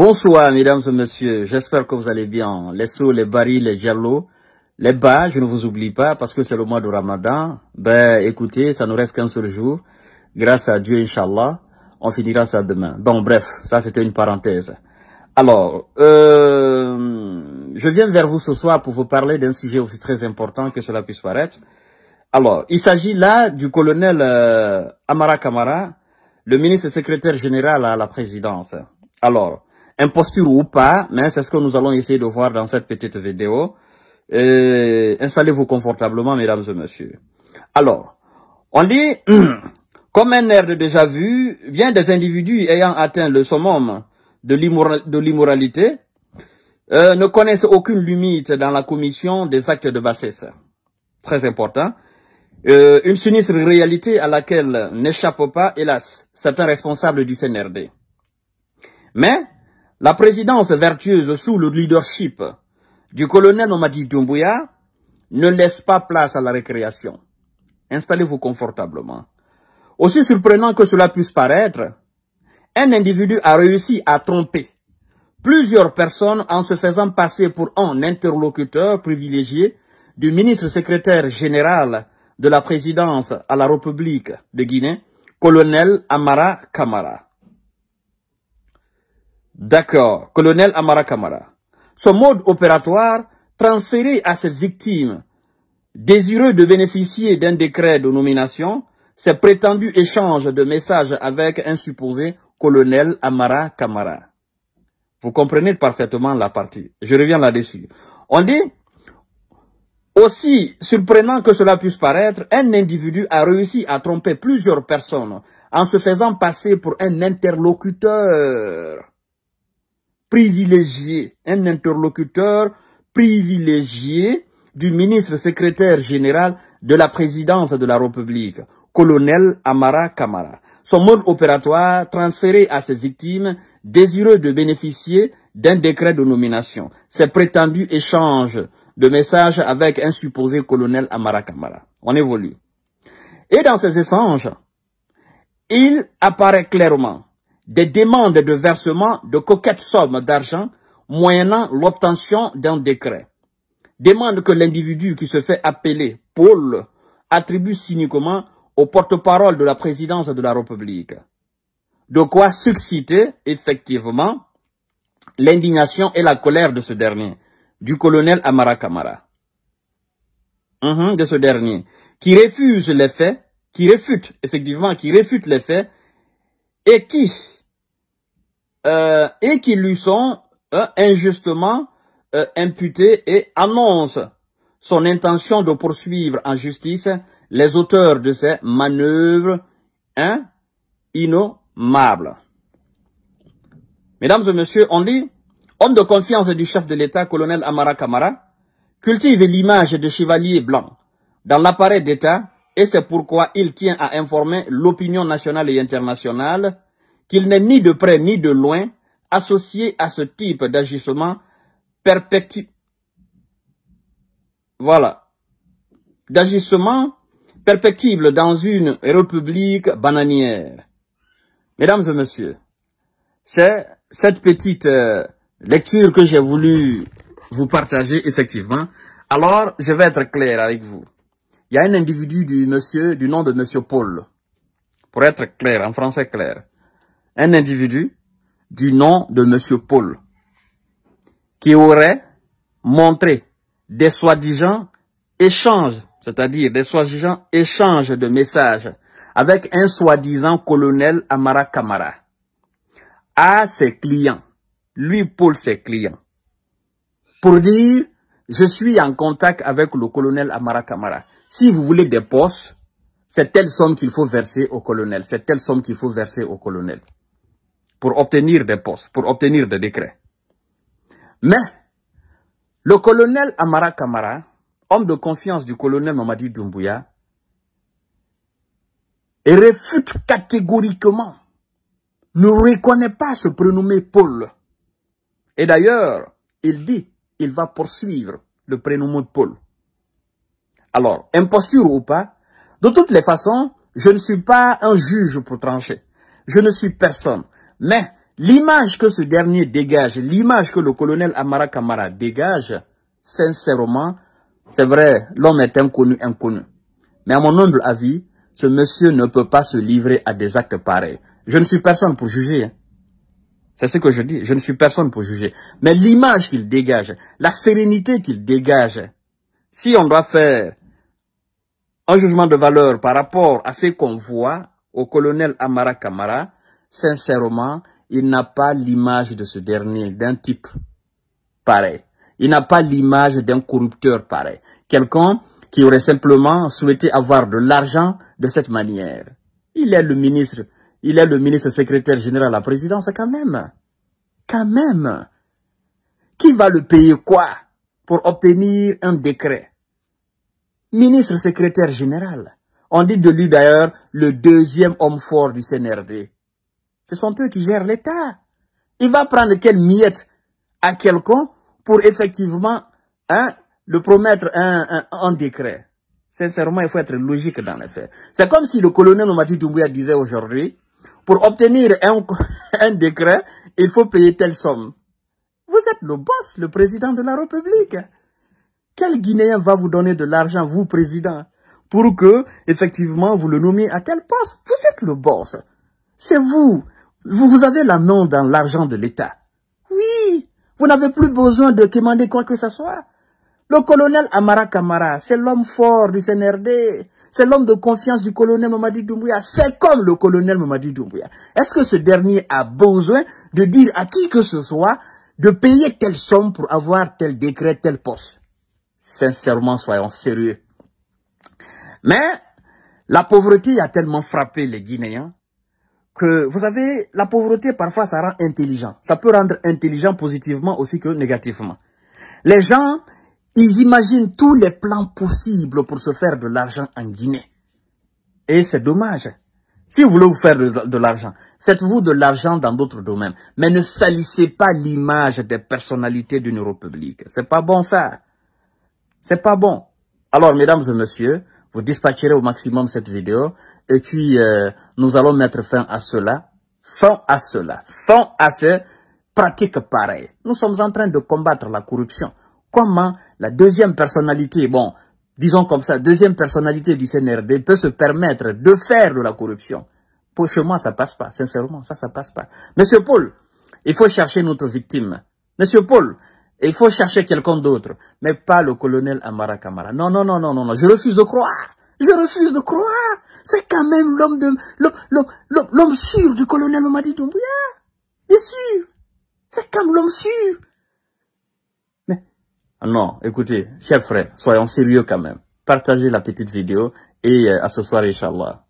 Bonsoir, mesdames et messieurs. J'espère que vous allez bien. Les sauts, les barils, les jalots, les bas, je ne vous oublie pas parce que c'est le mois de Ramadan. Ben, écoutez, ça nous reste qu'un seul jour. Grâce à Dieu, Inch'Allah, on finira ça demain. Bon, bref, ça c'était une parenthèse. Alors, euh, je viens vers vous ce soir pour vous parler d'un sujet aussi très important que cela puisse paraître. Alors, il s'agit là du colonel euh, Amara Kamara, le ministre secrétaire général à la présidence. Alors, imposture ou pas, mais c'est ce que nous allons essayer de voir dans cette petite vidéo. Euh, installez-vous confortablement, mesdames et messieurs. Alors, on dit, comme un air de déjà-vu, bien des individus ayant atteint le summum de l'immoralité euh, ne connaissent aucune limite dans la commission des actes de bassesse. Très important. Euh, une sinistre réalité à laquelle n'échappent pas, hélas, certains responsables du CNRD. Mais, la présidence vertueuse sous le leadership du colonel Nomadi Doumbouya ne laisse pas place à la récréation. Installez-vous confortablement. Aussi surprenant que cela puisse paraître, un individu a réussi à tromper plusieurs personnes en se faisant passer pour un interlocuteur privilégié du ministre secrétaire général de la présidence à la République de Guinée, colonel Amara Kamara. D'accord, colonel Amara Kamara. Ce mode opératoire transféré à ses victimes désireux de bénéficier d'un décret de nomination, ses prétendus échanges de messages avec un supposé colonel Amara Kamara. Vous comprenez parfaitement la partie. Je reviens là-dessus. On dit, aussi surprenant que cela puisse paraître, un individu a réussi à tromper plusieurs personnes en se faisant passer pour un interlocuteur privilégié, un interlocuteur privilégié du ministre secrétaire général de la présidence de la République, colonel Amara Kamara. Son mode opératoire transféré à ses victimes désireux de bénéficier d'un décret de nomination. Ses prétendus échanges de messages avec un supposé colonel Amara Kamara. On évolue. Et dans ces échanges, il apparaît clairement des demandes de versement de coquettes sommes d'argent moyennant l'obtention d'un décret. Demande que l'individu qui se fait appeler Paul attribue cyniquement au porte-parole de la présidence de la République. De quoi susciter effectivement l'indignation et la colère de ce dernier, du colonel Amara Kamara. Mhm, de ce dernier, qui refuse les faits, qui réfute, effectivement, qui réfute les faits, et qui, euh, et qui lui sont euh, injustement euh, imputés et annoncent son intention de poursuivre en justice les auteurs de ces manœuvres innommables. Mesdames et messieurs, on dit, homme de confiance du chef de l'État, colonel Amara Kamara, cultive l'image de chevalier blanc dans l'appareil d'État et c'est pourquoi il tient à informer l'opinion nationale et internationale qu'il n'est ni de près ni de loin associé à ce type d'agissement perpétu. Voilà. D'agissement perpétible dans une république bananière. Mesdames et messieurs, c'est cette petite euh, lecture que j'ai voulu vous partager effectivement. Alors, je vais être clair avec vous. Il y a un individu du monsieur, du nom de monsieur Paul. Pour être clair, en français clair un individu du nom de M. Paul qui aurait montré des soi-disant échanges, c'est-à-dire des soi-disant échanges de messages avec un soi-disant colonel Amara Kamara à ses clients, lui Paul ses clients, pour dire je suis en contact avec le colonel Amara Kamara. Si vous voulez des postes, c'est telle somme qu'il faut verser au colonel, c'est telle somme qu'il faut verser au colonel pour obtenir des postes, pour obtenir des décrets. Mais le colonel Amara Kamara, homme de confiance du colonel Mamadi Doumbouya, réfute catégoriquement, ne reconnaît pas ce prénommé Paul. Et d'ailleurs, il dit, il va poursuivre le de Paul. Alors, imposture ou pas, de toutes les façons, je ne suis pas un juge pour trancher. Je ne suis personne. Mais l'image que ce dernier dégage, l'image que le colonel Amara Kamara dégage, sincèrement, c'est vrai, l'homme est inconnu, inconnu. Mais à mon humble avis, ce monsieur ne peut pas se livrer à des actes pareils. Je ne suis personne pour juger. Hein. C'est ce que je dis. Je ne suis personne pour juger. Mais l'image qu'il dégage, la sérénité qu'il dégage, si on doit faire un jugement de valeur par rapport à ce qu'on voit au colonel Amara Kamara, sincèrement, il n'a pas l'image de ce dernier, d'un type pareil. Il n'a pas l'image d'un corrupteur pareil. Quelqu'un qui aurait simplement souhaité avoir de l'argent de cette manière. Il est le ministre, il est le ministre secrétaire général à la présidence quand même. Quand même. Qui va le payer quoi pour obtenir un décret Ministre secrétaire général. On dit de lui d'ailleurs le deuxième homme fort du CNRD. Ce sont eux qui gèrent l'État. Il va prendre quelle miette à quelqu'un pour effectivement hein, le promettre un, décret. Sincèrement, il faut être logique dans les faits. C'est comme si le colonel Mamadou Doumbouya disait aujourd'hui, pour obtenir un, un décret, il faut payer telle somme. Vous êtes le boss, le président de la République. Quel Guinéen va vous donner de l'argent, vous, président, pour que, effectivement, vous le nommiez à tel poste Vous êtes le boss. C'est vous. Vous avez la main dans l'argent de l'État. Oui, vous n'avez plus besoin de commander quoi que ce soit. Le colonel Amara Kamara, c'est l'homme fort du CNRD. C'est l'homme de confiance du colonel Mamadi Doumbouya. C'est comme le colonel Mamadi Doumbouya. Est-ce que ce dernier a besoin de dire à qui que ce soit de payer telle somme pour avoir tel décret, tel poste Sincèrement, soyons sérieux. Mais la pauvreté a tellement frappé les Guinéens vous savez, la pauvreté, parfois, ça rend intelligent. Ça peut rendre intelligent positivement aussi que négativement. Les gens, ils imaginent tous les plans possibles pour se faire de l'argent en Guinée. Et c'est dommage. Si vous voulez vous faire de, l'argent, faites-vous de l'argent dans d'autres domaines. Mais ne salissez pas l'image des personnalités d'une République. C'est pas bon ça. C'est pas bon. Alors, mesdames et messieurs, vous dispatcherez au maximum cette vidéo. Et puis, euh, nous allons mettre fin à cela, fin à cela, fin à ces pratiques pareilles. Nous sommes en train de combattre la corruption. Comment la deuxième personnalité, bon, disons comme ça, deuxième personnalité du CNRD peut se permettre de faire de la corruption Pour chez moi, ça passe pas, sincèrement, ça, ça passe pas. Monsieur Paul, il faut chercher notre victime. Monsieur Paul, il faut chercher quelqu'un d'autre, mais pas le colonel Amara Kamara. Non, non, non, non, non, non, je refuse de croire. Je refuse de croire. C'est quand même l'homme de l'homme sûr du colonel Mamadi Doumbouya. Bien sûr. C'est quand même l'homme sûr. Mais ah non, écoutez, chers frères, soyons sérieux quand même. Partagez la petite vidéo et euh, à ce soir, Inch'Allah.